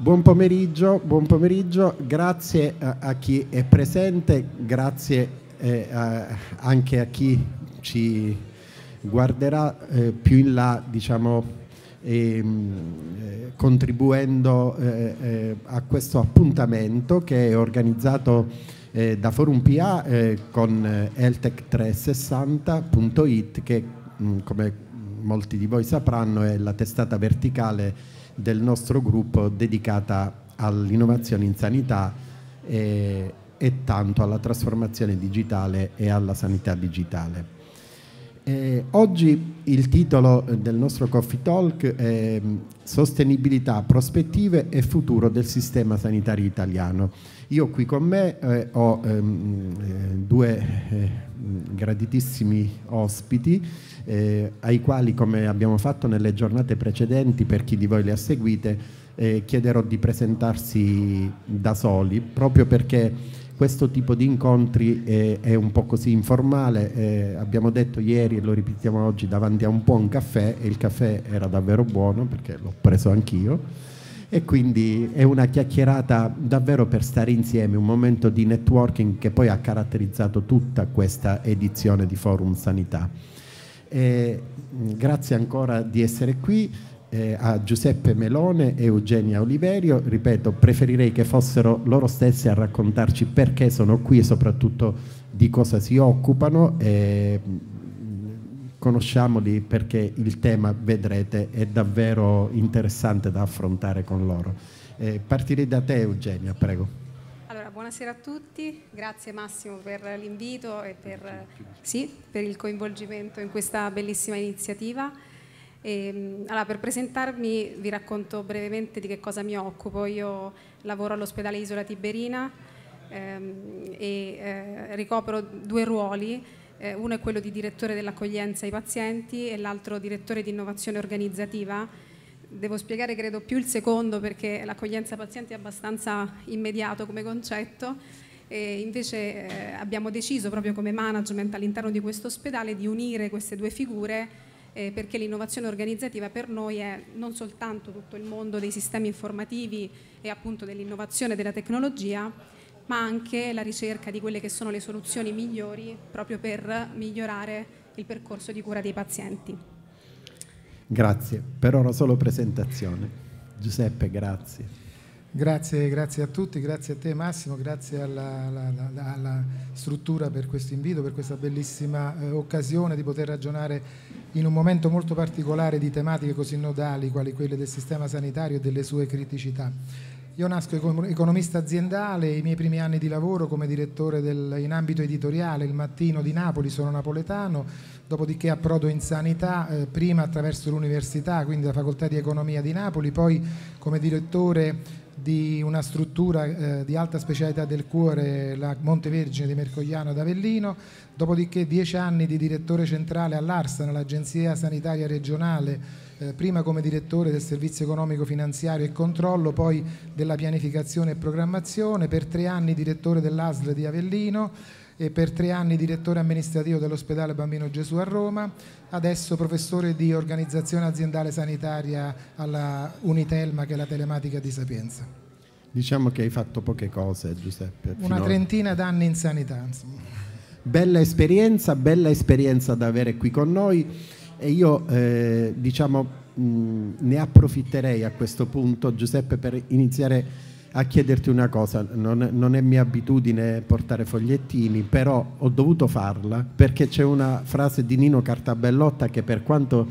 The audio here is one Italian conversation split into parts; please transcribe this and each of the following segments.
Buon pomeriggio, buon pomeriggio, grazie a, eh, a, chi è presente, grazie eh, a, anche a chi ci guarderà eh, più in là, diciamo, ehm, eh, contribuendo eh, eh, a questo appuntamento che è organizzato da Forum PA con eltech360.it che mh, mm, come molti di voi sapranno è la testata verticale del nostro gruppo dedicata all'innovazione in sanità e, e, tanto alla trasformazione digitale e alla sanità digitale. E oggi il titolo del nostro Coffee Talk è mm, Sostenibilità, prospettive e futuro del sistema sanitario italiano. Io qui con me eh, ho ehm, eh, due eh, graditissimi ospiti eh, ai quali, come abbiamo fatto nelle giornate precedenti, per chi di voi le ha seguite, eh, chiederò di presentarsi da soli, proprio perché questo tipo di incontri è, è un po' così informale. abbiamo detto ieri e lo ripetiamo oggi davanti a un po' un caffè e il caffè era davvero buono perché l'ho preso anch'io e quindi è una chiacchierata davvero per stare insieme, un momento di networking che poi ha caratterizzato tutta questa edizione di Forum Sanità. E grazie ancora di essere qui. Eh, a Giuseppe Melone e Eugenia Oliverio, ripeto, preferirei che fossero loro stessi a raccontarci perché sono qui e soprattutto di cosa si occupano. E conosciamoli perché il tema, vedrete, è davvero interessante da affrontare con loro. Eh, partirei da te Eugenia, prego. Allora, buonasera a tutti, grazie Massimo per l'invito e per, sì, per, il coinvolgimento in questa bellissima iniziativa. E, ehm, allora, per presentarmi vi racconto brevemente di che cosa mi occupo. Io lavoro all'ospedale Isola Tiberina ehm, e eh, ricopro due ruoli eh, uno è quello di direttore dell'accoglienza ai pazienti e l'altro direttore di innovazione organizzativa. Devo spiegare credo più il secondo perché l'accoglienza pazienti è abbastanza immediato come concetto e invece eh, abbiamo deciso proprio come management all'interno di questo ospedale di unire queste due figure eh, perché l'innovazione organizzativa per noi è non soltanto tutto il mondo dei sistemi informativi e appunto dell'innovazione della tecnologia, ma anche la ricerca di quelle che sono le soluzioni migliori proprio per migliorare il percorso di cura dei pazienti. Grazie, per ora solo presentazione. Giuseppe, grazie. Grazie, grazie, a tutti, grazie a te Massimo, grazie alla, alla, alla struttura per questo invito, per questa bellissima eh, occasione di poter ragionare in un momento molto particolare di tematiche così nodali quali quelle del sistema sanitario e delle sue criticità. Io nasco economista aziendale, i miei primi anni di lavoro come direttore del, in ambito editoriale, il mattino di Napoli, sono napoletano, dopodiché approdo in sanità, eh, prima attraverso l'università, quindi la facoltà di economia di Napoli, poi come direttore di una struttura eh, di alta specialità del cuore, la Montevergine di Mercogliano ad Avellino, dopodiché dieci anni di direttore centrale all'ARSA, l'agenzia Sanitaria Regionale eh, prima come direttore del servizio economico finanziario e controllo, poi della pianificazione e programmazione, per tre anni direttore dell'ASL di Avellino e per tre anni direttore amministrativo dell'ospedale Bambino Gesù a Roma, adesso professore di organizzazione aziendale sanitaria alla Unitelma che è la telematica di Sapienza. Diciamo che hai fatto poche cose Giuseppe. Una trentina d'anni in sanità. Bella esperienza, bella esperienza da avere qui con noi. E io eh, diciamo, mh, mm, ne approfitterei a questo punto, Giuseppe, per iniziare a chiederti una cosa, non, non, è mia abitudine portare fogliettini, però ho dovuto farla perché c'è una frase di Nino Cartabellotta che per quanto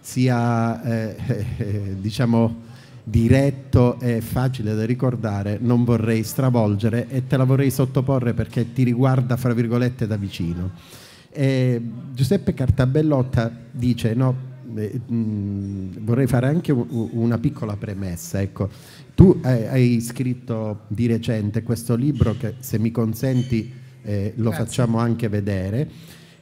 sia eh, eh, diciamo diretto e facile da ricordare, non vorrei stravolgere e te la vorrei sottoporre perché ti riguarda fra virgolette da vicino. Eh, Giuseppe Cartabellotta dice, no, eh, mh, mm, vorrei fare anche u- una piccola premessa. Ecco. Tu hai, hai, scritto di recente questo libro che se mi consenti eh, lo Grazie. facciamo anche vedere,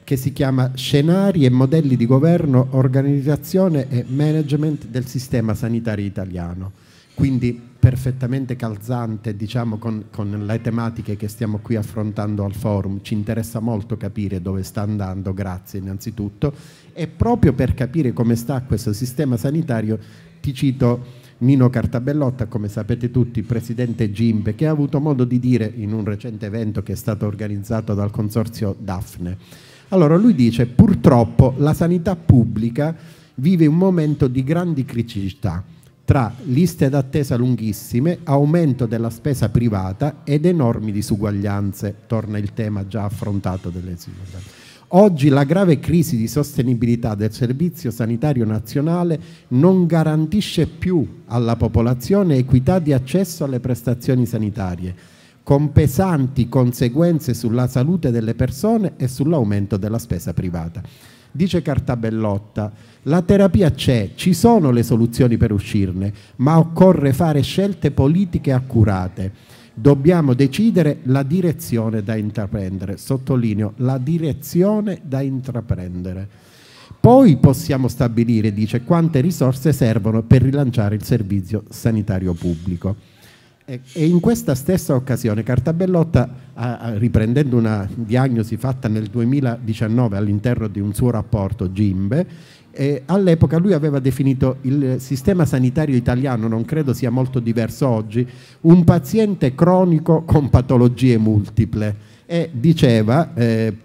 che si chiama Scenari e modelli di governo, organizzazione e management del sistema sanitario italiano. Quindi perfettamente calzante diciamo, con, con, le tematiche che stiamo qui affrontando al forum. Ci interessa molto capire dove sta andando, grazie innanzitutto. E proprio per capire come sta questo sistema sanitario ti cito Nino Cartabellotta, come sapete tutti, presidente Gimbe, che ha avuto modo di dire in un recente evento che è stato organizzato dal consorzio Daphne. Allora lui dice purtroppo la sanità pubblica vive un momento di grandi criticità tra liste d'attesa lunghissime, aumento della spesa privata ed enormi disuguaglianze, torna il tema già affrontato delle disuguaglianze. Oggi la grave crisi di sostenibilità del Servizio Sanitario Nazionale non garantisce più alla popolazione equità di accesso alle prestazioni sanitarie, con pesanti conseguenze sulla salute delle persone e sull'aumento della spesa privata. Dice Cartabellotta, la terapia c'è, ci sono le soluzioni per uscirne, ma occorre fare scelte politiche accurate. Dobbiamo decidere la direzione da intraprendere, sottolineo, la direzione da intraprendere. Poi possiamo stabilire, dice, quante risorse servono per rilanciare il servizio sanitario pubblico. E in questa stessa occasione Cartabellotta, riprendendo una diagnosi fatta nel 2019 all'interno di un suo rapporto Gimbe, all'epoca lui aveva definito il sistema sanitario italiano, non credo sia molto diverso oggi, un paziente cronico con patologie multiple e diceva eh,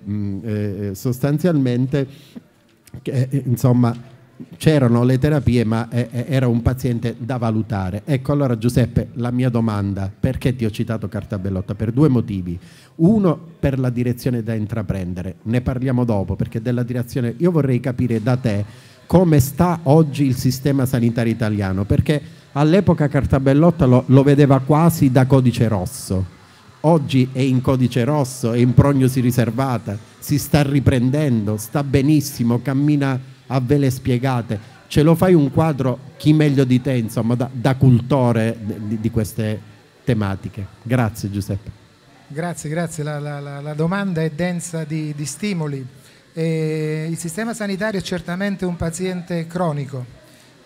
eh sostanzialmente che eh, insomma c'erano le terapie ma eh, era un paziente da valutare. Ecco allora Giuseppe, la mia domanda, perché ti ho citato carta bellotta? Per due motivi. Uno, per la direzione da intraprendere, ne parliamo dopo perché della direzione io vorrei capire da te come sta oggi il sistema sanitario italiano, perché all'epoca Cartabellotta lo, lo vedeva quasi da codice rosso. Oggi è in codice rosso, è in prognosi riservata, si sta riprendendo, sta benissimo, cammina a ve le spiegate. Ce lo fai un quadro, chi meglio di te, insomma, da, da cultore di, di, queste tematiche. Grazie Giuseppe. Grazie, grazie. La, la, la domanda è densa di, di stimoli. Eh, il sistema sanitario è certamente un paziente cronico.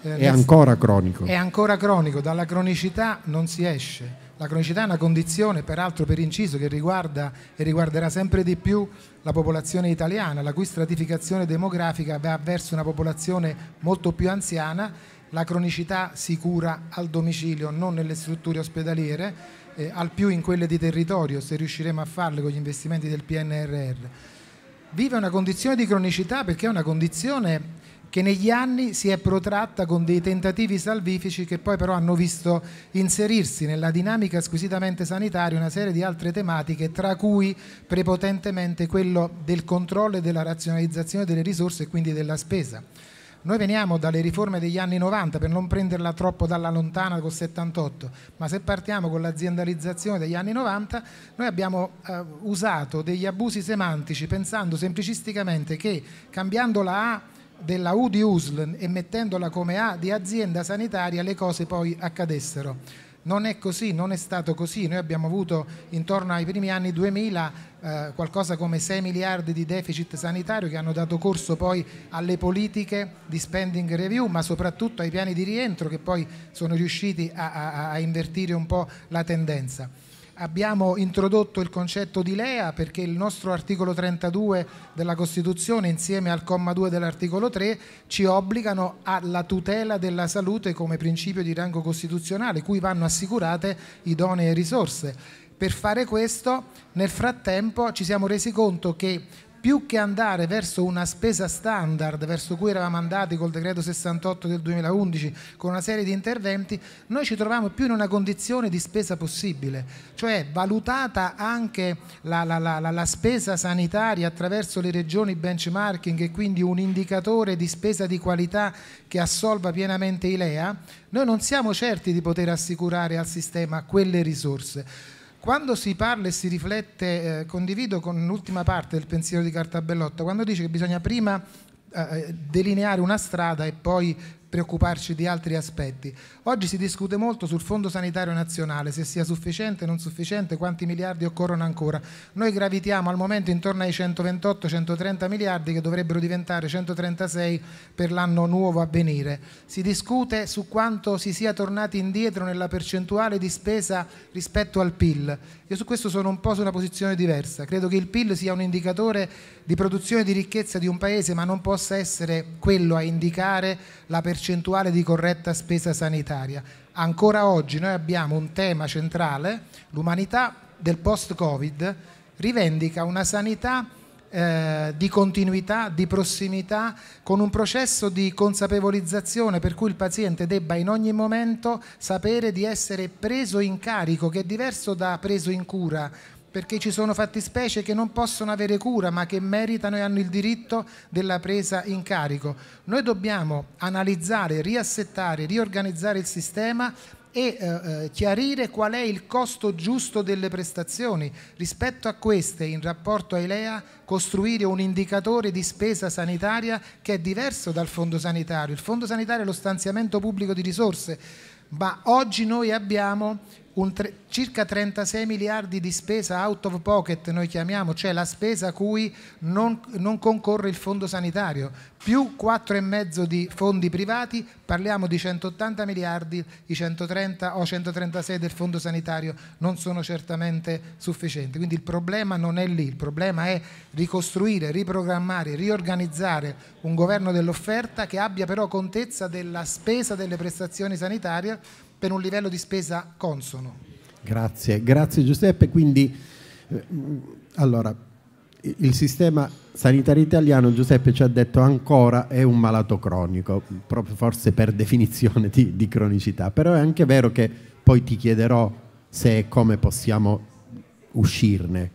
Eh, è ancora cronico. È ancora cronico, dalla cronicità non si esce la cronicità è una condizione, peraltro per inciso, che riguarda e riguarderà sempre di più la popolazione italiana, la cui stratificazione demografica va verso una popolazione molto più anziana. La cronicità si cura al domicilio, non nelle strutture ospedaliere, eh, al più in quelle di territorio, se riusciremo a farle con gli investimenti del PNRR. Vive una condizione di cronicità perché è una condizione che negli anni si è protratta con dei tentativi salvifici che poi però hanno visto inserirsi nella dinamica squisitamente sanitaria una serie di altre tematiche, tra cui prepotentemente quello del controllo e della razionalizzazione delle risorse e quindi della spesa. Noi veniamo dalle riforme degli anni 90, per non prenderla troppo dalla lontana col 78, ma se partiamo con l'aziendalizzazione degli anni 90, noi abbiamo eh, usato degli abusi semantici pensando semplicisticamente che cambiando la A della U di USL e mettendola come A di azienda sanitaria le cose poi accadessero. Non è così, non è stato così. Noi abbiamo avuto intorno ai primi anni 2000 eh, qualcosa come 6 miliardi di deficit sanitario che hanno dato corso poi alle politiche di spending review, ma soprattutto ai piani di rientro che poi sono riusciti a, a, a invertire un po' la tendenza abbiamo introdotto il concetto di LEA perché il nostro articolo 32 della Costituzione insieme al comma 2 dell'articolo 3 ci obbligano alla tutela della salute come principio di rango costituzionale cui vanno assicurate idonee risorse. Per fare questo nel frattempo ci siamo resi conto che più che andare verso una spesa standard verso cui eravamo andati col decreto 68 del 2011 con una serie di interventi, noi ci troviamo più in una condizione di spesa possibile, cioè valutata anche la, la, la, la spesa sanitaria attraverso le regioni benchmarking e quindi un indicatore di spesa di qualità che assolva pienamente i LEA, noi non siamo certi di poter assicurare al sistema quelle risorse quando si parla e si riflette, eh, condivido con l'ultima parte del pensiero di Cartabellotto, quando dice che bisogna prima eh, eh delineare una strada e poi preoccuparci di altri aspetti. Oggi si discute molto sul Fondo Sanitario Nazionale, se sia sufficiente o non sufficiente, quanti miliardi occorrono ancora. Noi gravitiamo al momento intorno ai 128-130 miliardi che dovrebbero diventare 136 per l'anno nuovo a venire. Si discute su quanto si sia tornati indietro nella percentuale di spesa rispetto al PIL io su questo sono un po' su una posizione diversa. Credo che il PIL sia un indicatore di produzione di ricchezza di un paese, ma non possa essere quello a indicare la percentuale di corretta spesa sanitaria. Ancora oggi noi abbiamo un tema centrale, l'umanità del post-Covid rivendica una sanità eh, di continuità, di prossimità, con un processo di consapevolizzazione per cui il paziente debba in ogni momento sapere di essere preso in carico, che è diverso da preso in cura, perché ci sono fattispecie che non possono avere cura ma che meritano e hanno il diritto della presa in carico. Noi dobbiamo analizzare, riassettare, riorganizzare il sistema e eh, eh, chiarire qual è il costo giusto delle prestazioni. Rispetto a queste, in rapporto ai LEA, costruire un indicatore di spesa sanitaria che è diverso dal fondo sanitario. Il fondo sanitario è lo stanziamento pubblico di risorse, ma oggi noi abbiamo tre, circa 36 miliardi di spesa out of pocket, noi chiamiamo, cioè la spesa a cui non, non concorre il fondo sanitario, più 4,5 di fondi privati, parliamo di 180 miliardi, i 130 o 136 del fondo sanitario non sono certamente sufficienti. Quindi il problema non è lì, il problema è ricostruire, riprogrammare, riorganizzare un governo dell'offerta che abbia però contezza della spesa delle prestazioni sanitarie per un livello di spesa consono. Grazie, grazie Giuseppe. Quindi, eh, mm, allora, il sistema sanitario italiano, Giuseppe ci ha detto ancora, è un malato cronico, proprio forse per definizione di, di cronicità, però è anche vero che poi ti chiederò se e come possiamo uscirne,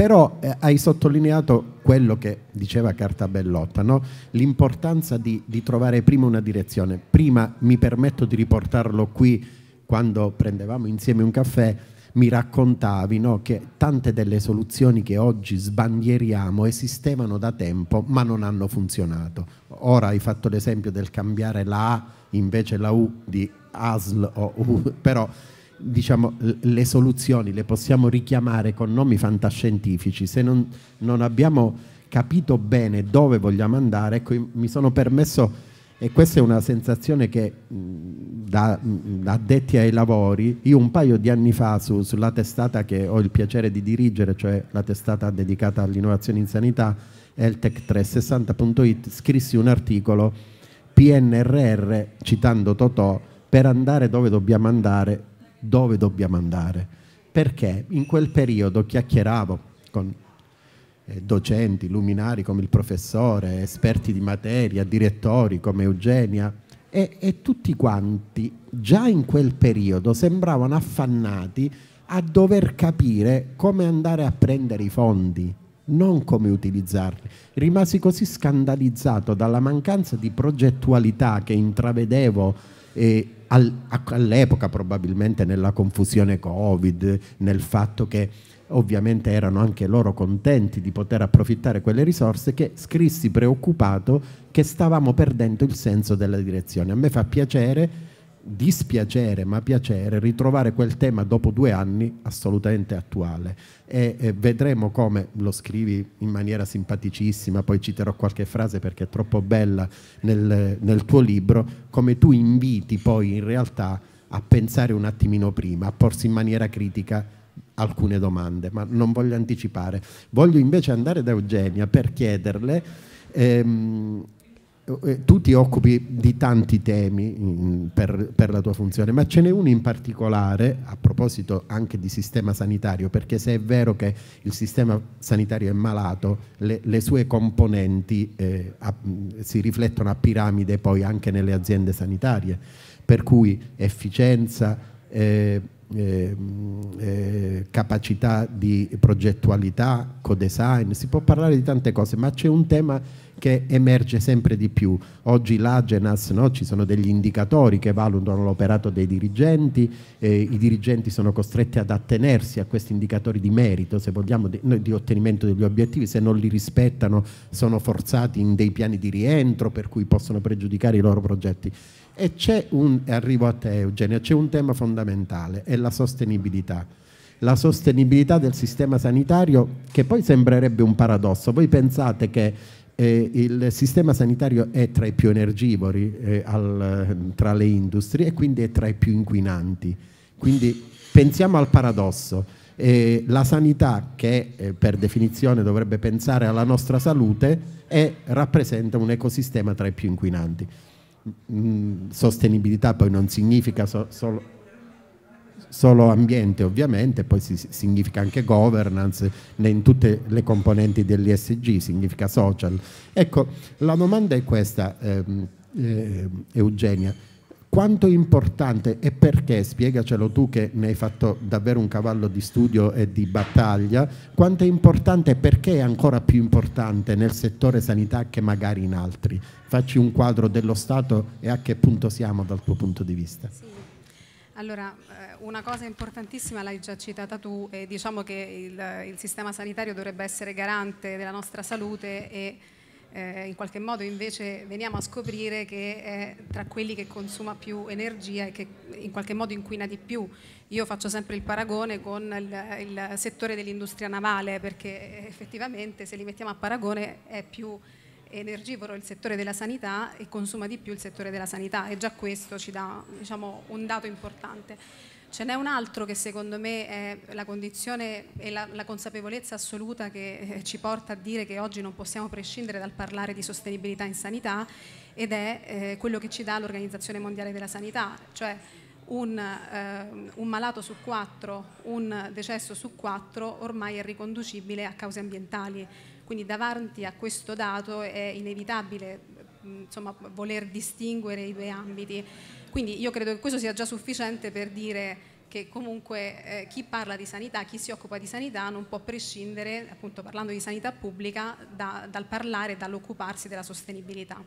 però eh, hai sottolineato quello che diceva Cartabellotta, no? l'importanza di, di, trovare prima una direzione. Prima mi permetto di riportarlo qui quando prendevamo insieme un caffè, mi raccontavi no? che tante delle soluzioni che oggi sbandieriamo esistevano da tempo ma non hanno funzionato. Ora hai fatto l'esempio del cambiare la A invece la U di ASL o U, però diciamo, le soluzioni le possiamo richiamare con nomi fantascientifici, se non, non abbiamo capito bene dove vogliamo andare, ecco, mi sono permesso, e questa è una sensazione che da, da addetti ai lavori, io un paio di anni fa su, sulla testata che ho il piacere di dirigere, cioè la testata dedicata all'innovazione in sanità, Eltech360.it, scrissi un articolo PNRR, citando Totò, per andare dove dobbiamo andare dove dobbiamo andare, perché in quel periodo chiacchieravo con eh, docenti, luminari come il professore, esperti di materia, direttori come Eugenia e, e tutti quanti già in quel periodo sembravano affannati a dover capire come andare a prendere i fondi, non come utilizzarli. Rimasi così scandalizzato dalla mancanza di progettualità che intravedevo eh, all'epoca probabilmente nella confusione Covid, nel fatto che ovviamente erano anche loro contenti di poter approfittare quelle risorse, che scrissi preoccupato che stavamo perdendo il senso della direzione. A me fa piacere dispiacere ma piacere ritrovare quel tema dopo due anni assolutamente attuale e, e vedremo come lo scrivi in maniera simpaticissima poi citerò qualche frase perché è troppo bella nel, nel tuo libro come tu inviti poi in realtà a pensare un attimino prima a porsi in maniera critica alcune domande ma non voglio anticipare voglio invece andare da Eugenia per chiederle ehm, eh, tu ti occupi di tanti temi mm, per, per, la tua funzione, ma ce n'è uno in particolare a proposito anche di sistema sanitario, perché se è vero che il sistema sanitario è malato, le, le sue componenti eh, a, si riflettono a piramide poi anche nelle aziende sanitarie, per cui efficienza, eh, Ehm, eh, capacità di progettualità, co-design, si può parlare di tante cose, ma c'è un tema che emerge sempre di più. Oggi l'Agenas, no? ci sono degli indicatori che valutano l'operato dei dirigenti, eh, i dirigenti sono costretti ad attenersi a questi indicatori di merito, se vogliamo, di, di, ottenimento degli obiettivi, se non li rispettano sono forzati in dei piani di rientro per cui possono pregiudicare i loro progetti. E c'è un, arrivo a te Eugenio, c'è un tema fondamentale, è la sostenibilità. La sostenibilità del sistema sanitario che poi sembrerebbe un paradosso. Voi pensate che eh, il sistema sanitario è tra i più energivori eh, al, tra le industrie e quindi è tra i più inquinanti. Quindi pensiamo al paradosso. Eh, la sanità, che eh, per definizione dovrebbe pensare alla nostra salute, è, rappresenta un ecosistema tra i più inquinanti. Mm, sostenibilità poi non significa so, solo, solo, ambiente ovviamente, poi si, significa anche governance in tutte le componenti dell'ISG, significa social. Ecco, la domanda è questa, ehm, eh, Eugenia quanto è importante e perché, spiegacelo tu che ne hai fatto davvero un cavallo di studio e di battaglia, quanto è importante e perché è ancora più importante nel settore sanità che magari in altri. Facci un quadro dello Stato e a che punto siamo dal tuo punto di vista. Sì. Allora, eh, una cosa importantissima l'hai già citata tu, e diciamo che il, il sistema sanitario dovrebbe essere garante della nostra salute e eh, in qualche modo invece veniamo a scoprire che è tra quelli che consuma più energia e che in qualche modo inquina di più. Io faccio sempre il paragone con il, il settore dell'industria navale perché effettivamente se li mettiamo a paragone è più energivoro il settore della sanità e consuma di più il settore della sanità e già questo ci dà diciamo, un dato importante. Ce n'è un altro che secondo me è la condizione e la, la consapevolezza assoluta che eh, ci porta a dire che oggi non possiamo prescindere dal parlare di sostenibilità in sanità ed è eh, quello che ci dà l'Organizzazione Mondiale della Sanità, cioè un, eh, un, malato su quattro, un decesso su quattro ormai è riconducibile a cause ambientali. Quindi davanti a questo dato è inevitabile insomma, voler distinguere i due ambiti. Quindi io credo che questo sia già sufficiente per dire che comunque eh, chi parla di sanità, chi si occupa di sanità non può prescindere, appunto parlando di sanità pubblica, da, dal parlare, dall'occuparsi della sostenibilità.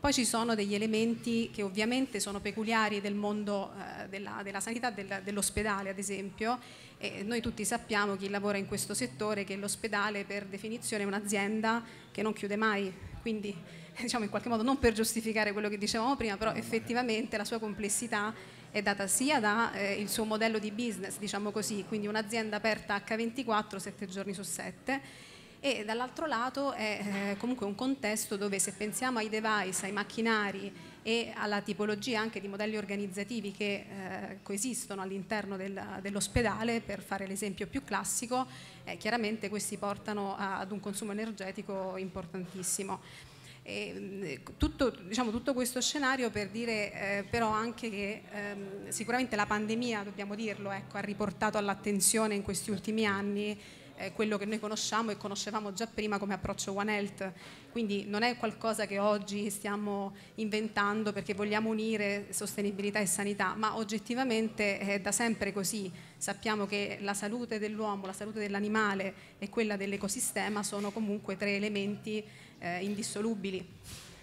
Poi ci sono degli elementi che ovviamente sono peculiari del mondo eh, della, della, sanità, del, dell'ospedale ad esempio, e noi tutti sappiamo, chi lavora in questo settore, che l'ospedale per definizione è un'azienda che non chiude mai, quindi diciamo in qualche modo non per giustificare quello che dicevamo prima, però effettivamente la sua complessità è data sia dal eh, suo modello di business, diciamo così, quindi un'azienda aperta H24 7 giorni su 7 e dall'altro lato è eh, comunque un contesto dove se pensiamo ai device, ai macchinari e alla tipologia anche di modelli organizzativi che eh, coesistono all'interno del, dell'ospedale, per fare l'esempio più classico, eh, chiaramente questi portano ad un consumo energetico importantissimo. E, ehm, tutto, diciamo, tutto, questo scenario per dire eh, però anche che ehm, sicuramente la pandemia, dobbiamo dirlo, ecco, ha riportato all'attenzione in questi ultimi anni eh, quello che noi conosciamo e conoscevamo già prima come approccio One Health, quindi non è qualcosa che oggi stiamo inventando perché vogliamo unire sostenibilità e sanità, ma oggettivamente è da sempre così, sappiamo che la salute dell'uomo, la salute dell'animale e quella dell'ecosistema sono comunque tre elementi eh, indissolubili.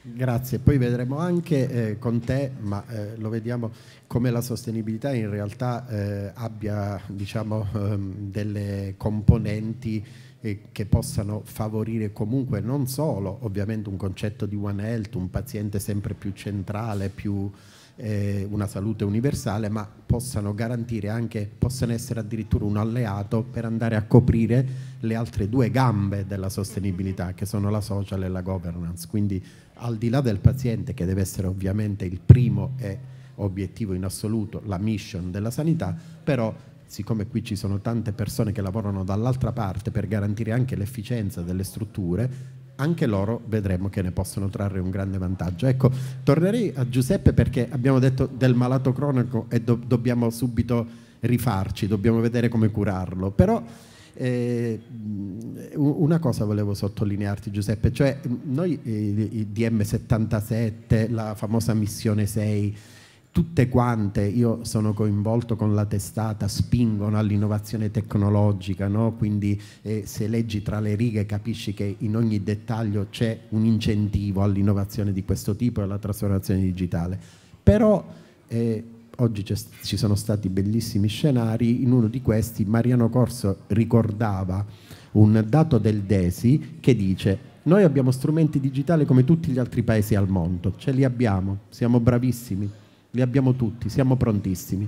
Grazie, poi vedremo anche eh, con te, ma eh, lo vediamo come la sostenibilità in realtà eh, abbia diciamo, ehm, delle componenti eh, che possano favorire comunque non solo ovviamente un concetto di One Health, un paziente sempre più centrale, più eh, una salute universale, ma possano garantire anche, possano essere addirittura un alleato per andare a coprire le altre due gambe della sostenibilità, che sono la social e la governance. Quindi al di là del paziente, che deve essere ovviamente il primo e obiettivo in assoluto, la mission della sanità, però siccome qui ci sono tante persone che lavorano dall'altra parte per garantire anche l'efficienza delle strutture, anche loro vedremo che ne possono trarre un grande vantaggio. Ecco, tornerei a Giuseppe perché abbiamo detto del malato cronico e do dobbiamo subito rifarci, dobbiamo vedere come curarlo, però eh, una cosa volevo sottolinearti Giuseppe, cioè noi eh, i DM77, la famosa missione 6, tutte quante, io sono coinvolto con la testata, spingono all'innovazione tecnologica, no? quindi eh, se leggi tra le righe capisci che in ogni dettaglio c'è un incentivo all'innovazione di questo tipo e alla trasformazione digitale. Però eh, oggi ci sono stati bellissimi scenari, in uno di questi Mariano Corso ricordava un dato del DESI che dice noi abbiamo strumenti digitali come tutti gli altri paesi al mondo, ce li abbiamo, siamo bravissimi li abbiamo tutti, siamo prontissimi.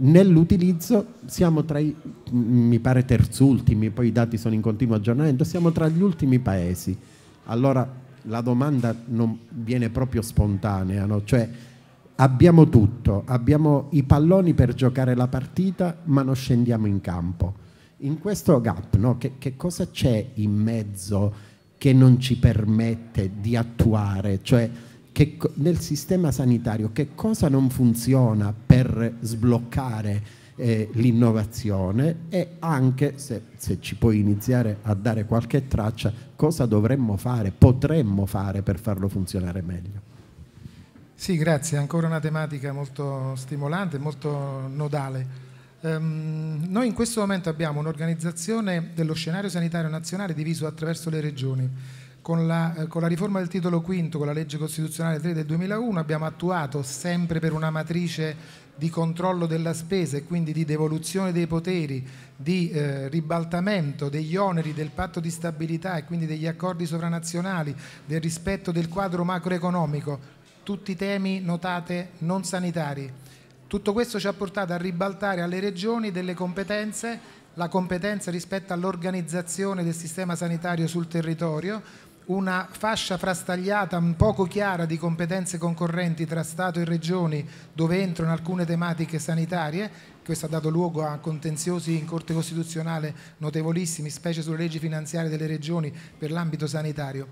Nell'utilizzo siamo tra i, mi pare, terzultimi, poi i dati sono in continuo aggiornamento, siamo tra gli ultimi paesi. Allora la domanda non viene proprio spontanea, no? cioè abbiamo tutto, abbiamo i palloni per giocare la partita, ma non scendiamo in campo. In questo gap, no? che, che cosa c'è in mezzo che non ci permette di attuare? Cioè, che, nel sistema sanitario che cosa non funziona per sbloccare eh, l'innovazione e anche se, se, ci puoi iniziare a dare qualche traccia cosa dovremmo fare, potremmo fare per farlo funzionare meglio. Sì, grazie, ancora una tematica molto stimolante, molto nodale. Um, noi in questo momento abbiamo un'organizzazione dello scenario sanitario nazionale diviso attraverso le regioni con la, eh, con la, riforma del titolo V, con la legge costituzionale 3 del 2001, abbiamo attuato sempre per una matrice di controllo della spesa e quindi di devoluzione dei poteri, di eh, ribaltamento degli oneri del patto di stabilità e quindi degli accordi sovranazionali, del rispetto del quadro macroeconomico, tutti temi notate non sanitari. Tutto questo ci ha portato a ribaltare alle regioni delle competenze, la competenza rispetto all'organizzazione del sistema sanitario sul territorio, una fascia frastagliata un poco chiara di competenze concorrenti tra Stato e Regioni dove entrano alcune tematiche sanitarie, questo ha dato luogo a contenziosi in Corte Costituzionale notevolissimi, specie sulle leggi finanziarie delle Regioni per l'ambito sanitario.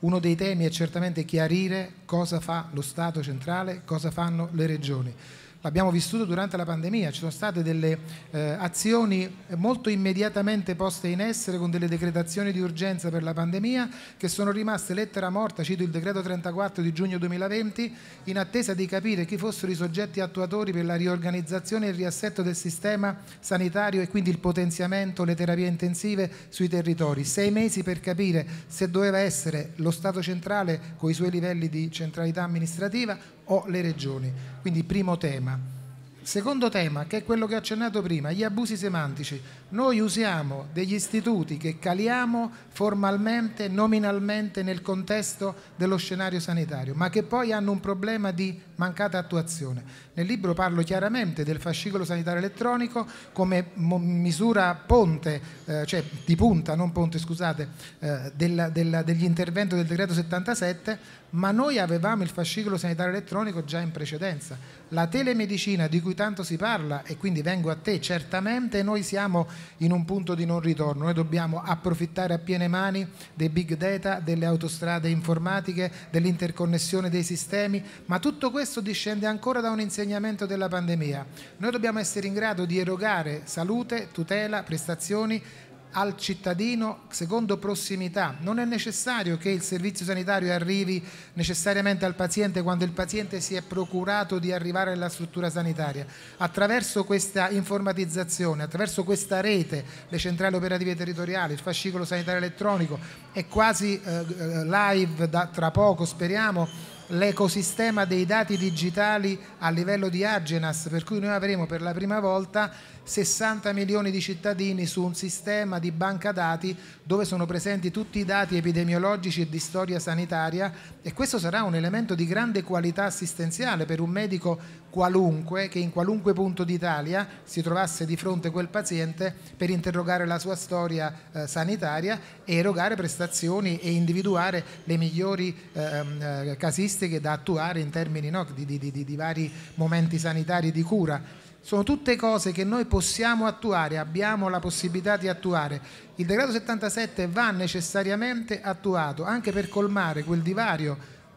Uno dei temi è certamente chiarire cosa fa lo Stato centrale, cosa fanno le Regioni l'abbiamo vissuto durante la pandemia, ci sono state delle eh, azioni molto immediatamente poste in essere con delle decretazioni di urgenza per la pandemia che sono rimaste lettera morta, cito il decreto 34 di giugno 2020, in attesa di capire chi fossero i soggetti attuatori per la riorganizzazione e il riassetto del sistema sanitario e quindi il potenziamento, le terapie intensive sui territori. Sei mesi per capire se doveva essere lo Stato centrale con i suoi livelli di centralità amministrativa o le regioni. Quindi primo tema. Secondo tema, che è quello che ho accennato prima, gli abusi semantici. Noi usiamo degli istituti che caliamo formalmente, nominalmente nel contesto dello scenario sanitario, ma che poi hanno un problema di mancata attuazione. Nel libro parlo chiaramente del fascicolo sanitario elettronico come misura ponte, eh, cioè di punta, non ponte scusate, eh, della, della, degli interventi del decreto 77, ma noi avevamo il fascicolo sanitario elettronico già in precedenza. La telemedicina di cui tanto si parla, e quindi vengo a te, certamente noi siamo in un punto di non ritorno, noi dobbiamo approfittare a piene mani dei big data, delle autostrade informatiche, dell'interconnessione dei sistemi, ma tutto questo questo discende ancora da un insegnamento della pandemia. Noi dobbiamo essere in grado di erogare salute, tutela, prestazioni al cittadino secondo prossimità. Non è necessario che il servizio sanitario arrivi necessariamente al paziente quando il paziente si è procurato di arrivare alla struttura sanitaria. Attraverso questa informatizzazione, attraverso questa rete, le centrali operative territoriali, il fascicolo sanitario elettronico è quasi eh, eh live da, tra poco, speriamo l'ecosistema dei dati digitali a livello di Agenas, per cui noi avremo per la prima volta 60 milioni di cittadini su un sistema di banca dati dove sono presenti tutti i dati epidemiologici e di storia sanitaria e questo sarà un elemento di grande qualità assistenziale per un medico qualunque che in qualunque punto d'Italia si trovasse di fronte quel paziente per interrogare la sua storia eh, sanitaria e erogare prestazioni e individuare le migliori ehm, eh, casistiche da attuare in termini no, di, di, di, di vari momenti sanitari di cura sono tutte cose che noi possiamo attuare, abbiamo la possibilità di attuare. Il decreto 77 va necessariamente attuato anche per colmare quel divario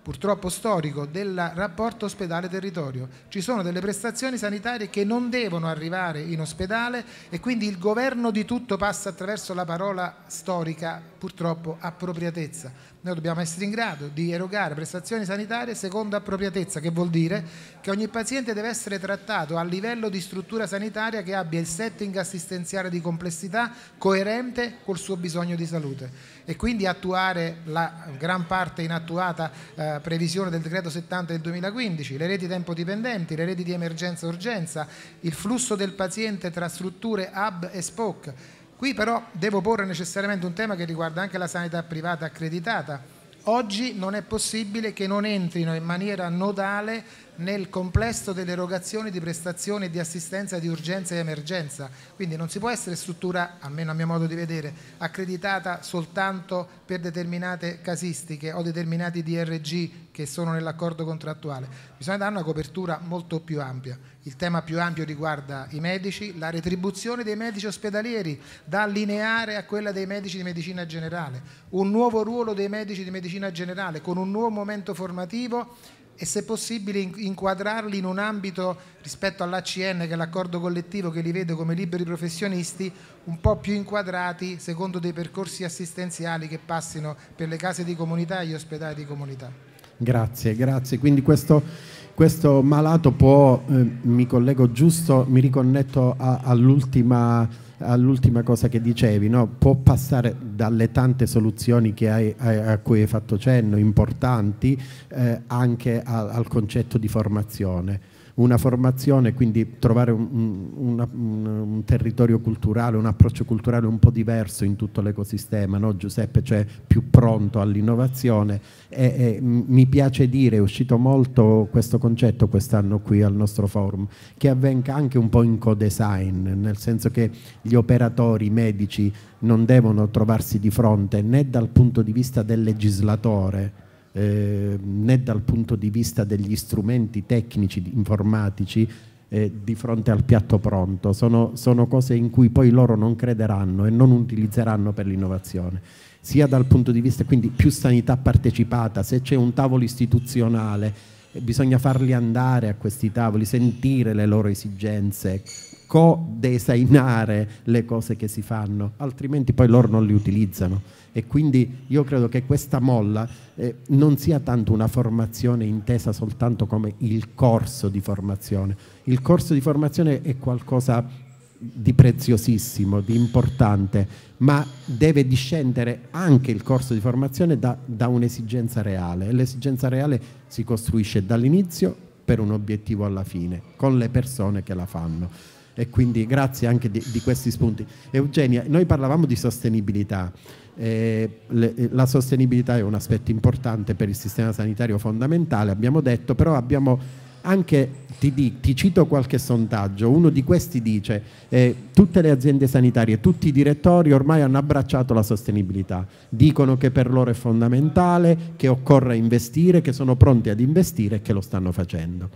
purtroppo storico, del rapporto ospedale-territorio. Ci sono delle prestazioni sanitarie che non devono arrivare in ospedale e quindi il governo di tutto passa attraverso la parola storica, purtroppo, appropriatezza. Noi dobbiamo essere in grado di erogare prestazioni sanitarie secondo appropriatezza, che vuol dire che ogni paziente deve essere trattato a livello di struttura sanitaria che abbia il setting assistenziale di complessità coerente col suo bisogno di salute e quindi attuare la gran parte inattuata eh, previsione del decreto 70 del 2015, le reti tempo-dipendenti, le reti di emergenza-urgenza, il flusso del paziente tra strutture hub e SPOC. Qui però devo porre necessariamente un tema che riguarda anche la sanità privata accreditata. Oggi non è possibile che non entrino in maniera nodale nel complesso delle erogazioni di prestazioni e di assistenza di urgenza e emergenza. Quindi non si può essere struttura, almeno a mio modo di vedere, accreditata soltanto per determinate casistiche o determinati DRG che sono nell'accordo contrattuale. Bisogna dare una copertura molto più ampia. Il tema più ampio riguarda i medici, la retribuzione dei medici ospedalieri da allineare a quella dei medici di medicina generale, un nuovo ruolo dei medici di medicina generale con un nuovo momento formativo e se possibile inquadrarli in un ambito rispetto all'ACN che è l'accordo collettivo che li vede come liberi professionisti un po' più inquadrati secondo dei percorsi assistenziali che passino per le case di comunità e gli ospedali di comunità. Grazie, grazie. Quindi questo, questo malato può, eh, mi collego giusto, mi riconnetto all'ultima all'ultima cosa che dicevi, no? può passare dalle tante soluzioni hai, a cui hai fatto cenno, importanti, eh, anche a, al concetto di formazione una formazione, quindi trovare un, un, un, un, territorio culturale, un approccio culturale un po' diverso in tutto l'ecosistema, no? Giuseppe, cioè più pronto all'innovazione. E, e, mi piace dire, è uscito molto questo concetto quest'anno qui al nostro forum, che avvenga anche un po' in co-design, nel senso che gli operatori, i medici non devono trovarsi di fronte né dal punto di vista del legislatore, eh, né dal punto di vista degli strumenti tecnici informatici eh, di fronte al piatto pronto. Sono, sono cose in cui poi loro non crederanno e non utilizzeranno per l'innovazione sia dal punto di vista quindi più sanità partecipata, se c'è un tavolo istituzionale, eh, bisogna farli andare a questi tavoli, sentire le loro esigenze, co-designare le cose che si fanno, altrimenti poi loro non li utilizzano. E quindi io credo che questa molla eh, non sia tanto una formazione intesa soltanto come il corso di formazione. Il corso di formazione è qualcosa di preziosissimo, di importante, ma deve discendere anche il corso di formazione da, da un'esigenza reale l'esigenza reale si costruisce dall'inizio per un obiettivo alla fine, con le persone che la fanno e quindi grazie anche di, di questi spunti. Eugenia, noi parlavamo di sostenibilità. Eh, le, eh, la sostenibilità è un aspetto importante per il sistema sanitario fondamentale, abbiamo detto, però abbiamo anche, ti, di, ti cito qualche sondaggio, uno di questi dice eh, tutte le aziende sanitarie, tutti i direttori ormai hanno abbracciato la sostenibilità, dicono che per loro è fondamentale, che occorre investire, che sono pronti ad investire e che lo stanno facendo.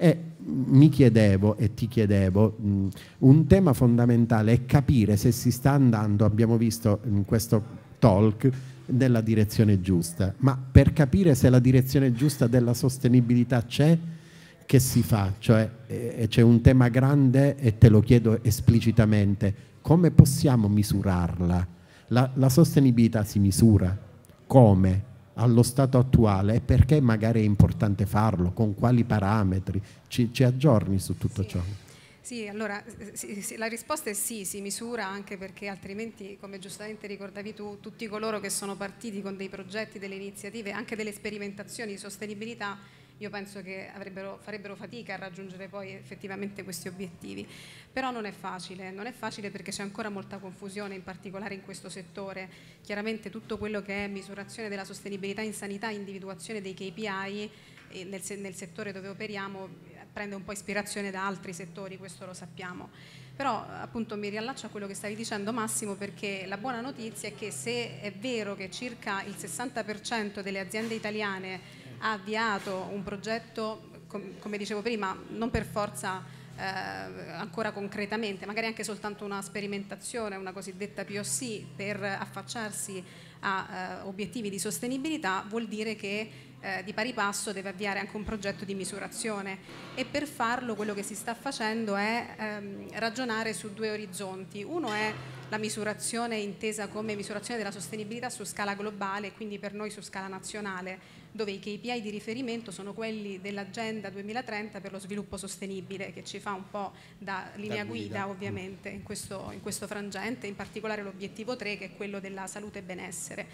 E mi chiedevo e ti chiedevo, mm, un tema fondamentale è capire se si sta andando, abbiamo visto in questo talk, nella direzione giusta, ma per capire se la direzione giusta della sostenibilità c'è, che si fa? Cioè eh, c'è un tema grande e te lo chiedo esplicitamente, come possiamo misurarla? La, la sostenibilità si misura? Come? allo stato attuale e perché magari è importante farlo, con quali parametri, ci, ci aggiorni su tutto sì. ciò. Sì, allora sì, sì, la risposta è sì, si misura anche perché altrimenti, come giustamente ricordavi tu, tutti coloro che sono partiti con dei progetti, delle iniziative, anche delle sperimentazioni di sostenibilità, io penso che farebbero fatica a raggiungere poi effettivamente questi obiettivi. Però non è facile, non è facile perché c'è ancora molta confusione, in particolare in questo settore. Chiaramente tutto quello che è misurazione della sostenibilità in sanità, individuazione dei KPI eh, nel, nel settore dove operiamo prende un po' ispirazione da altri settori, questo lo sappiamo. Però appunto mi riallaccio a quello che stavi dicendo Massimo perché la buona notizia è che se è vero che circa il 60% delle aziende italiane ha avviato un progetto, com come dicevo prima, non per forza eh, ancora concretamente, magari anche soltanto una sperimentazione, una cosiddetta POC per affacciarsi a eh, obiettivi di sostenibilità, vuol dire che eh, di pari passo deve avviare anche un progetto di misurazione e per farlo quello che si sta facendo è ehm, ragionare su due orizzonti. Uno è la misurazione intesa come misurazione della sostenibilità su scala globale, quindi per noi su scala nazionale, dove i KPI di riferimento sono quelli dell'Agenda 2030 per lo sviluppo sostenibile, che ci fa un po' da linea da guida, guida, mm. ovviamente in questo, in questo frangente, in particolare l'obiettivo 3 che è quello della salute e benessere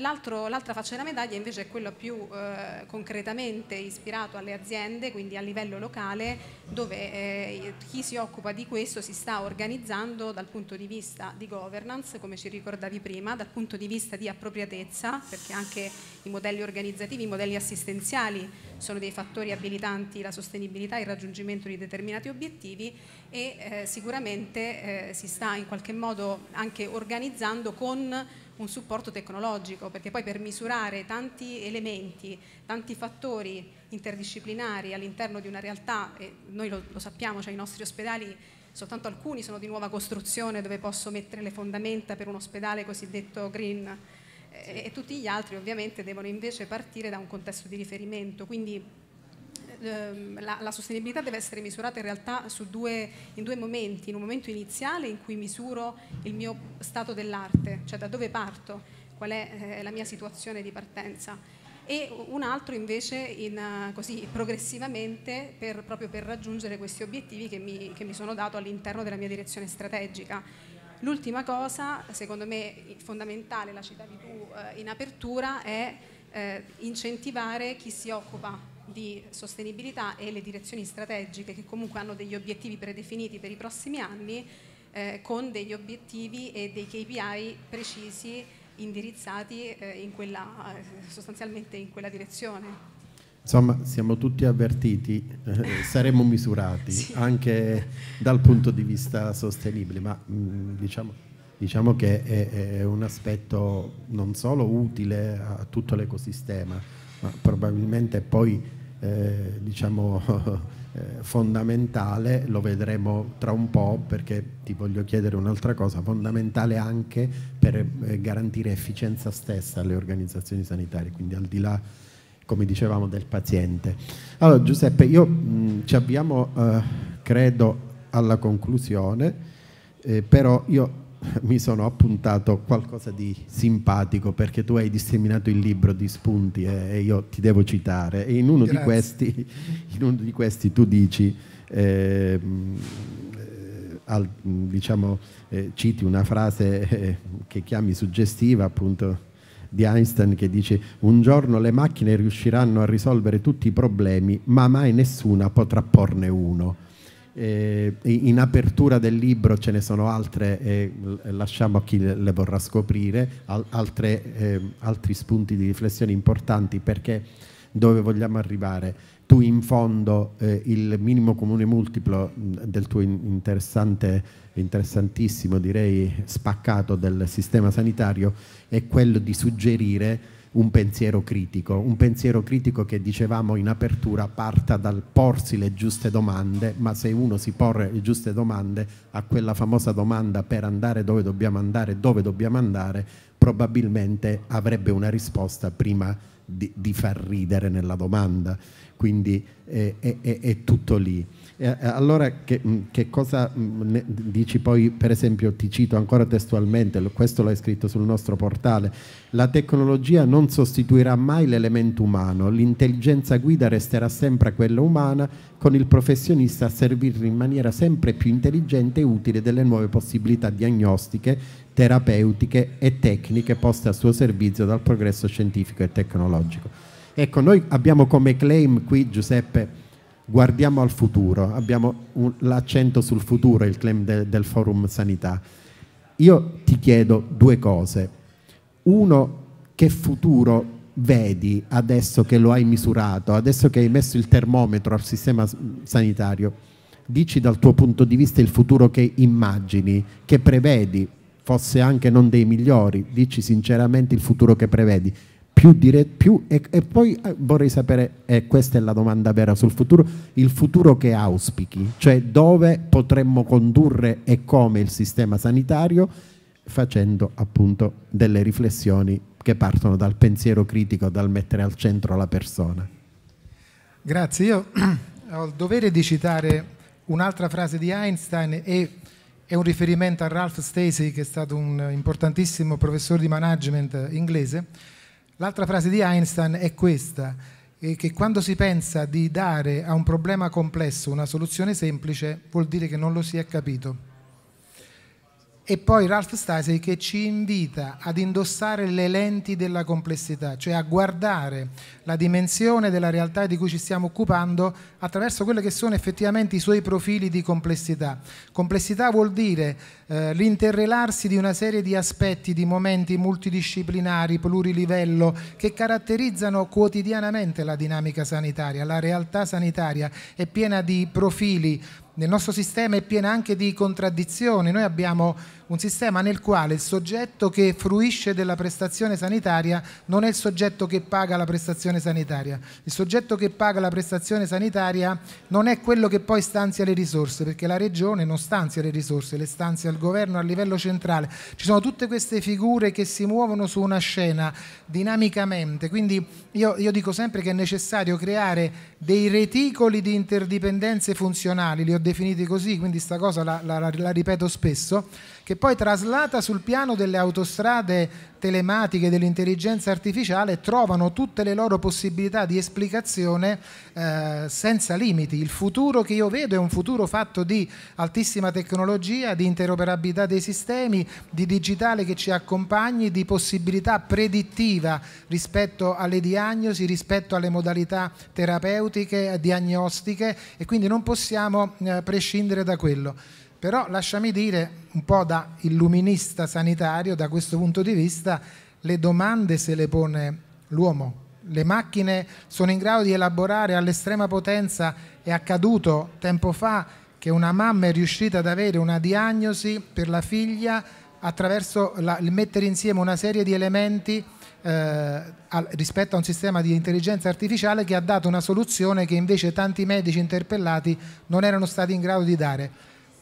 l'altra faccia della medaglia invece è quella più eh, concretamente ispirato alle aziende, quindi a livello locale, dove eh, chi si occupa di questo si sta organizzando dal punto di vista di governance, come ci ricordavi prima, dal punto di vista di appropriatezza, perché anche i modelli organizzativi, i modelli assistenziali sono dei fattori abilitanti la sostenibilità e il raggiungimento di determinati obiettivi e eh, sicuramente eh, si sta in qualche modo anche organizzando con un supporto tecnologico, perché poi per misurare tanti elementi, tanti fattori interdisciplinari all'interno di una realtà, e noi lo, lo sappiamo, cioè i nostri ospedali soltanto alcuni sono di nuova costruzione dove posso mettere le fondamenta per un ospedale cosiddetto green e, e tutti gli altri ovviamente devono invece partire da un contesto di riferimento. Quindi Ehm, la, la, sostenibilità deve essere misurata in realtà due, in due momenti, in un momento iniziale in cui misuro il mio stato dell'arte, cioè da dove parto, qual è eh, la mia situazione di partenza e un altro invece in, eh, così progressivamente per, proprio per raggiungere questi obiettivi che mi, che mi sono dato all'interno della mia direzione strategica. L'ultima cosa, secondo me fondamentale, la citavi tu eh, in apertura, è eh, incentivare chi si occupa di sostenibilità e le direzioni strategiche che comunque hanno degli obiettivi predefiniti per i prossimi anni eh, con degli obiettivi e dei KPI precisi indirizzati eh, in quella, eh, sostanzialmente in quella direzione. Insomma, siamo tutti avvertiti, eh, saremo misurati sì. anche dal punto di vista sostenibile, ma mh, mm, diciamo, diciamo, che è, è un aspetto non solo utile a tutto l'ecosistema, ma probabilmente poi eh, diciamo, eh, fondamentale, lo vedremo tra un po' perché ti voglio chiedere un'altra cosa, fondamentale anche per eh, garantire efficienza stessa alle organizzazioni sanitarie, quindi al di là come dicevamo del paziente. Allora Giuseppe, io mh, ci abbiamo eh, credo alla conclusione, eh, però io mi sono appuntato qualcosa di simpatico perché tu hai disseminato il libro di spunti eh, e io ti devo citare. E in uno, di questi, in uno di questi, tu dici, ehm, eh, al, diciamo, eh, citi una frase eh, che chiami suggestiva appunto di Einstein che dice un giorno le macchine riusciranno a risolvere tutti i problemi ma mai nessuna potrà porne uno. Eh, in apertura del libro ce ne sono altre, eh, lasciamo a chi le vorrà scoprire, al altre, eh, altri spunti di riflessione importanti perché dove vogliamo arrivare. Tu in fondo eh, il minimo comune multiplo del tuo interessante, interessantissimo, direi spaccato del sistema sanitario è quello di suggerire un pensiero critico, un pensiero critico che dicevamo in apertura parta dal porsi le giuste domande, ma se uno si porre le giuste domande a quella famosa domanda per andare dove dobbiamo andare, dove dobbiamo andare, probabilmente avrebbe una risposta prima di, di far ridere nella domanda, quindi eh, è, è, è tutto lì. Eh, eh, allora che, mm, che cosa mh, mm, dici poi, per esempio, ti cito ancora testualmente, questo l'hai scritto sul nostro portale, la tecnologia non sostituirà mai l'elemento umano, l'intelligenza guida resterà sempre quella umana, con il professionista a servirvi in maniera sempre più intelligente e utile delle nuove possibilità diagnostiche, terapeutiche e tecniche poste a suo servizio dal progresso scientifico e tecnologico. Ecco, noi abbiamo come claim qui, Giuseppe, guardiamo al futuro, abbiamo l'accento sul futuro, il claim de, del forum sanità. Io ti chiedo due cose. Uno, che futuro vedi adesso che lo hai misurato, adesso che hai messo il termometro al sistema sanitario? Dici dal tuo punto di vista il futuro che immagini, che prevedi, fosse anche non dei migliori, dici sinceramente il futuro che prevedi più diretto, più, e, e poi eh, vorrei sapere, eh, questa è la domanda vera sul futuro, il futuro che auspichi, cioè dove potremmo condurre e come il sistema sanitario facendo appunto delle riflessioni che partono dal pensiero critico, dal mettere al centro la persona. Grazie, io ho il dovere di citare un'altra frase di Einstein e è un riferimento a Ralph Stacey che è stato un importantissimo professore di management inglese L'altra frase di Einstein è questa, eh, che quando si pensa di dare a un problema complesso una soluzione semplice vuol dire che non lo si è capito e poi Ralph Stasi che ci invita ad indossare le lenti della complessità, cioè a guardare la dimensione della realtà di cui ci stiamo occupando attraverso quelli che sono effettivamente i suoi profili di complessità. Complessità vuol dire eh, l'interrelarsi di una serie di aspetti, di momenti multidisciplinari, plurilivello, che caratterizzano quotidianamente la dinamica sanitaria. La realtà sanitaria è piena di profili nel nostro sistema è piena anche di contraddizioni. Noi abbiamo un sistema nel quale il soggetto che fruisce della prestazione sanitaria non è il soggetto che paga la prestazione sanitaria. Il soggetto che paga la prestazione sanitaria non è quello che poi stanzia le risorse, perché la Regione non stanzia le risorse, le stanzia il governo a livello centrale. Ci sono tutte queste figure che si muovono su una scena dinamicamente, quindi io, io dico sempre che è necessario creare dei reticoli di interdipendenze funzionali, li ho definiti così, quindi sta cosa la, la, la ripeto spesso che poi traslata sul piano delle autostrade telematiche dell'intelligenza artificiale trovano tutte le loro possibilità di esplicazione eh, senza limiti. Il futuro che io vedo è un futuro fatto di altissima tecnologia, di interoperabilità dei sistemi, di digitale che ci accompagni, di possibilità predittiva rispetto alle diagnosi, rispetto alle modalità terapeutiche, diagnostiche e quindi non possiamo eh, prescindere da quello. Però lasciami dire, un po' da illuminista sanitario, da questo punto di vista, le domande se le pone l'uomo. Le macchine sono in grado di elaborare all'estrema potenza, è accaduto tempo fa che una mamma è riuscita ad avere una diagnosi per la figlia attraverso la, il mettere insieme una serie di elementi eh, al, rispetto a un sistema di intelligenza artificiale che ha dato una soluzione che invece tanti medici interpellati non erano stati in grado di dare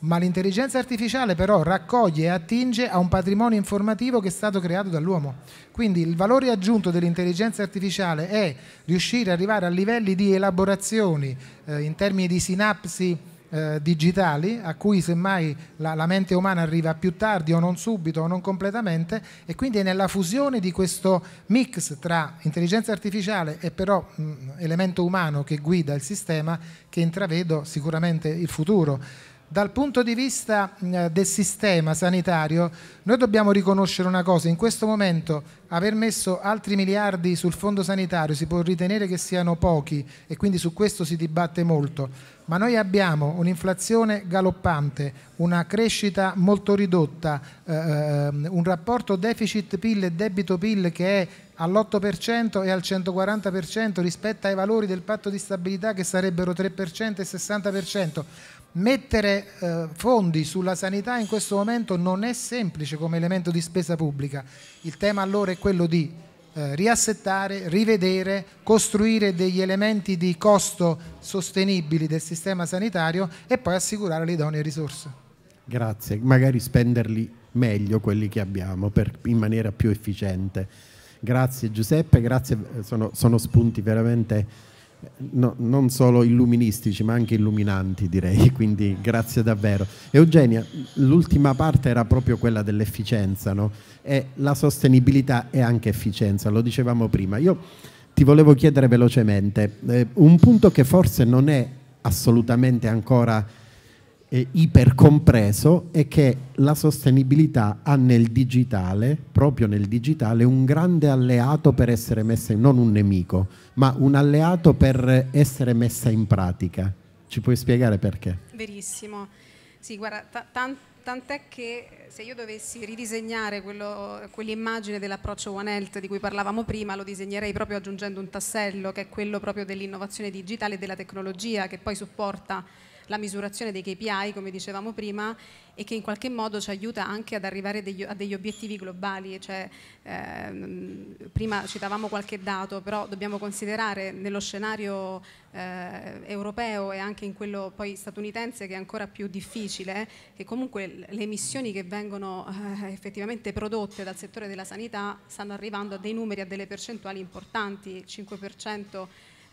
ma l'intelligenza artificiale però raccoglie e attinge a un patrimonio informativo che è stato creato dall'uomo. Quindi il valore aggiunto dell'intelligenza artificiale è riuscire ad arrivare a livelli di elaborazioni eh, in termini di sinapsi eh, digitali a cui semmai la, la, mente umana arriva più tardi o non subito o non completamente e quindi è nella fusione di questo mix tra intelligenza artificiale e però mh, mm, elemento umano che guida il sistema che intravedo sicuramente il futuro dal punto di vista del sistema sanitario, noi dobbiamo riconoscere una cosa, in questo momento aver messo altri miliardi sul fondo sanitario si può ritenere che siano pochi e quindi su questo si dibatte molto, ma noi abbiamo un'inflazione galoppante, una crescita molto ridotta, eh, ehm, un rapporto deficit-PIL e debito-PIL che è all'8% e al 140% rispetto ai valori del patto di stabilità che sarebbero 3% e 60% mettere eh, fondi sulla sanità in questo momento non è semplice come elemento di spesa pubblica. Il tema allora è quello di eh, riassettare, rivedere, costruire degli elementi di costo sostenibili del sistema sanitario e poi assicurare le idonee risorse. Grazie, magari spenderli meglio quelli che abbiamo per, in maniera più efficiente. Grazie Giuseppe, grazie, eh, sono, sono spunti veramente no, non solo illuministici ma anche illuminanti direi, quindi grazie davvero. Eugenia, l'ultima parte era proprio quella dell'efficienza no? e la sostenibilità è anche efficienza, lo dicevamo prima. Io ti volevo chiedere velocemente eh, un punto che forse non è assolutamente ancora eh, ipercompreso è che la sostenibilità ha nel digitale, proprio nel digitale, un grande alleato per essere messa, in, non un nemico, ma un alleato per essere messa in pratica. Ci puoi spiegare perché? Verissimo. Sì, guarda, tant'è che se io dovessi ridisegnare quello, quell'immagine dell'approccio One Health di cui parlavamo prima, lo disegnerei proprio aggiungendo un tassello che è quello proprio dell'innovazione digitale e della tecnologia che poi supporta la misurazione dei KPI, come dicevamo prima, e che in qualche modo ci aiuta anche ad arrivare degli, a degli obiettivi globali. Cioè, ehm, prima citavamo qualche dato, però dobbiamo considerare nello scenario eh, europeo e anche in quello poi statunitense, che è ancora più difficile, che comunque le emissioni che vengono eh, effettivamente prodotte dal settore della sanità stanno arrivando a dei numeri, a delle percentuali importanti, il 5%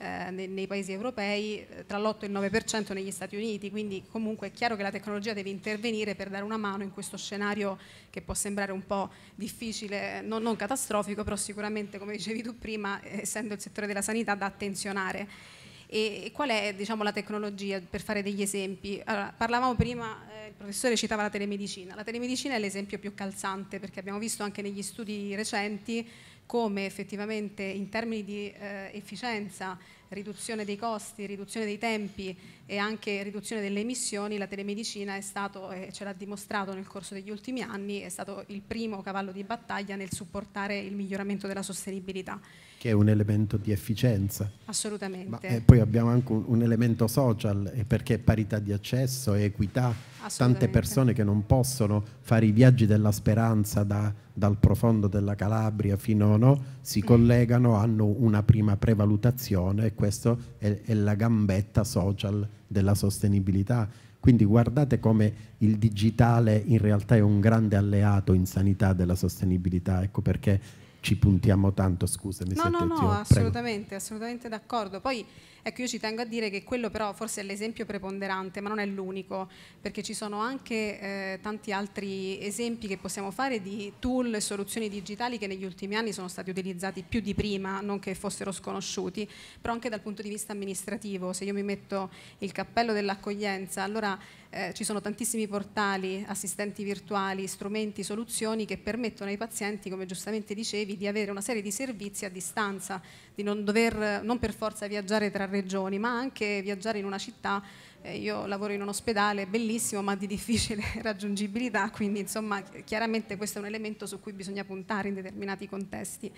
eh, nei, nei, paesi europei, eh, tra l'8 e il 9% negli Stati Uniti, quindi comunque è chiaro che la tecnologia deve intervenire per dare una mano in questo scenario che può sembrare un po' difficile, eh, non, non catastrofico, però sicuramente come dicevi tu prima, essendo il settore della sanità da attenzionare. E qual è diciamo, la tecnologia, per fare degli esempi? Allora, parlavamo prima, eh, il professore citava la telemedicina, la telemedicina è l'esempio più calzante perché abbiamo visto anche negli studi recenti come effettivamente in termini di eh, efficienza, riduzione dei costi, riduzione dei tempi e anche riduzione delle emissioni, la telemedicina è stato, e ce l'ha dimostrato nel corso degli ultimi anni, è stato il primo cavallo di battaglia nel supportare il miglioramento della sostenibilità che è un elemento di efficienza. Assolutamente. Ma, eh, poi abbiamo anche un, un, elemento social, eh, perché parità di accesso equità. Tante persone che non possono fare i viaggi della speranza da, dal profondo della Calabria fino a no, si mm. collegano, hanno una prima prevalutazione e questa è, è la gambetta social della sostenibilità. Quindi guardate come il digitale in realtà è un grande alleato in sanità della sostenibilità, ecco perché ci puntiamo tanto, scusami no, se no, te No, no, assolutamente, prego. assolutamente d'accordo. Poi ecco, io ci tengo a dire che quello però forse è l'esempio preponderante, ma non è l'unico, perché ci sono anche eh, tanti altri esempi che possiamo fare di tool e soluzioni digitali che negli ultimi anni sono stati utilizzati più di prima, non che fossero sconosciuti, però anche dal punto di vista amministrativo. Se io mi metto il cappello dell'accoglienza, allora eh, ci sono tantissimi portali, assistenti virtuali, strumenti, soluzioni che permettono ai pazienti, come giustamente dicevi, di avere una serie di servizi a distanza, di non dover non per forza viaggiare tra regioni, ma anche viaggiare in una città eh, io lavoro in un ospedale bellissimo ma di difficile raggiungibilità, quindi insomma chiaramente questo è un elemento su cui bisogna puntare in determinati contesti.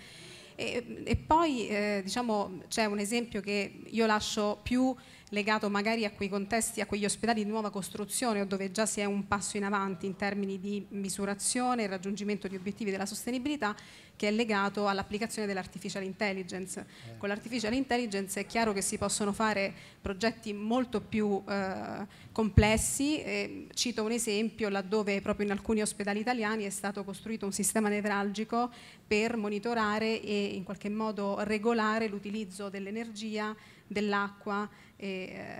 E, e poi eh, diciamo, c'è un esempio che io lascio più legato magari a quei contesti, a quegli ospedali di nuova costruzione o dove già si è un passo in avanti in termini di misurazione e raggiungimento di obiettivi della sostenibilità che è legato all'applicazione dell'artificial intelligence. Eh. Con l'artificial intelligence è chiaro che si possono fare progetti molto più eh, complessi, eh, cito un esempio laddove proprio in alcuni ospedali italiani è stato costruito un sistema nevralgico per monitorare e in qualche modo regolare l'utilizzo dell'energia, dell'acqua e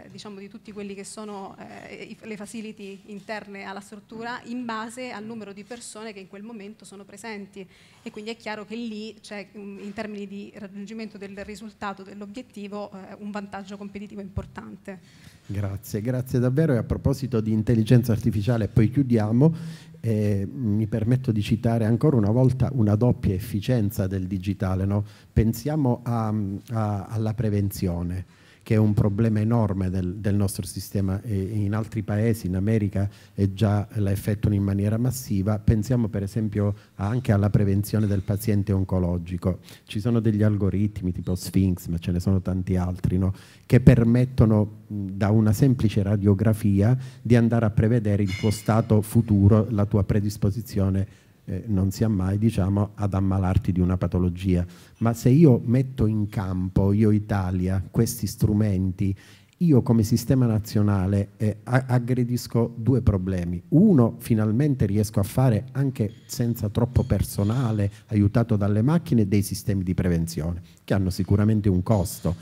eh, diciamo di tutti quelli che sono eh, le facility interne alla struttura in base al numero di persone che in quel momento sono presenti e quindi è chiaro che lì c'è mm, in termini di raggiungimento del risultato dell'obiettivo eh, un vantaggio competitivo importante. Grazie, grazie davvero e a proposito di intelligenza artificiale poi chiudiamo, eh, mi permetto di citare ancora una volta una doppia efficienza del digitale. No? Pensiamo a, a, alla prevenzione che è un problema enorme del, del nostro sistema. E in altri paesi, in America, già la effettuano in maniera massiva. Pensiamo per esempio anche alla prevenzione del paziente oncologico. Ci sono degli algoritmi tipo Sphinx, ma ce ne sono tanti altri, no? che permettono da una semplice radiografia di andare a prevedere il tuo stato futuro, la tua predisposizione eh, non sia mai diciamo, ad ammalarti di una patologia. Ma se io metto in campo, io Italia, questi strumenti, io come sistema nazionale eh, aggredisco due problemi. Uno, finalmente riesco a fare, anche senza troppo personale, aiutato dalle macchine, dei sistemi di prevenzione, che hanno sicuramente un costo,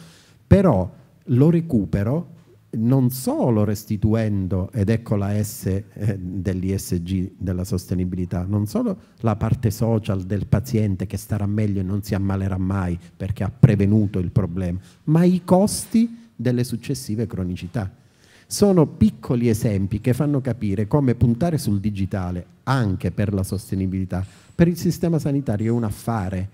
però lo recupero non solo restituendo, ed ecco la S eh, dell'ISG, della sostenibilità, non solo la parte social del paziente che starà meglio e non si ammalerà mai perché ha prevenuto il problema, ma i costi delle successive cronicità. Sono piccoli esempi che fanno capire come puntare sul digitale anche per la sostenibilità, per il sistema sanitario è un affare,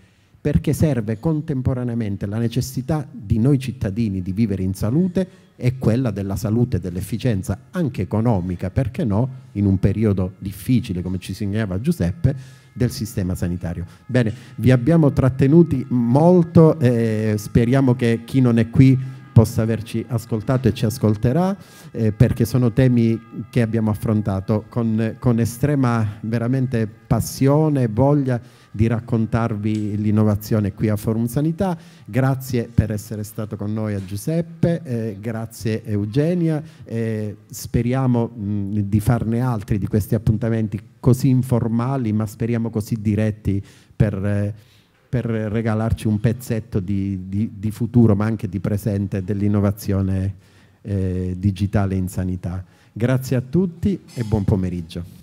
perché serve contemporaneamente la necessità di noi cittadini di vivere in salute e quella della salute e dell'efficienza anche economica, perché no, in un periodo difficile, come ci segnalava Giuseppe, del sistema sanitario. Bene, vi abbiamo trattenuti molto, eh, speriamo che chi non è qui possa averci ascoltato e ci ascolterà eh, perché sono temi che abbiamo affrontato con, con estrema veramente passione, voglia di raccontarvi l'innovazione qui a Forum Sanità. Grazie per essere stato con noi a Giuseppe, eh, grazie Eugenia, eh, speriamo mh, di farne altri di questi appuntamenti così informali ma speriamo così diretti per... Eh, per regalarci un pezzetto di, di, di, futuro ma anche di presente dell'innovazione eh, digitale in sanità. Grazie a tutti e buon pomeriggio.